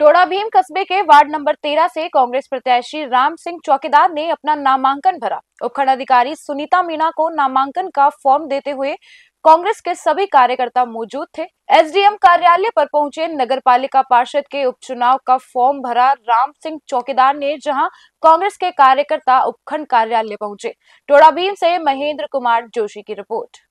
टोड़ा भीम कस्बे के ward number तेरह से कांग्रेस प्रत्याशी राम सिंह चौकीदार ने अपना नामांकन भरा उपखंड अधिकारी सुनीता मीणा को नामांकन का फॉर्म देते हुए कांग्रेस के सभी कार्यकर्ता मौजूद थे एसडीएम कार्यालय पर पहुंचे नगर पालिका पार्षद के उपचुनाव का फॉर्म भरा राम सिंह चौकीदार ने जहां कांग्रेस के कार्यकर्ता उपखंड कार्यालय पहुंचे टोड़ा भीम से महेंद्र कुमार जोशी की रिपोर्ट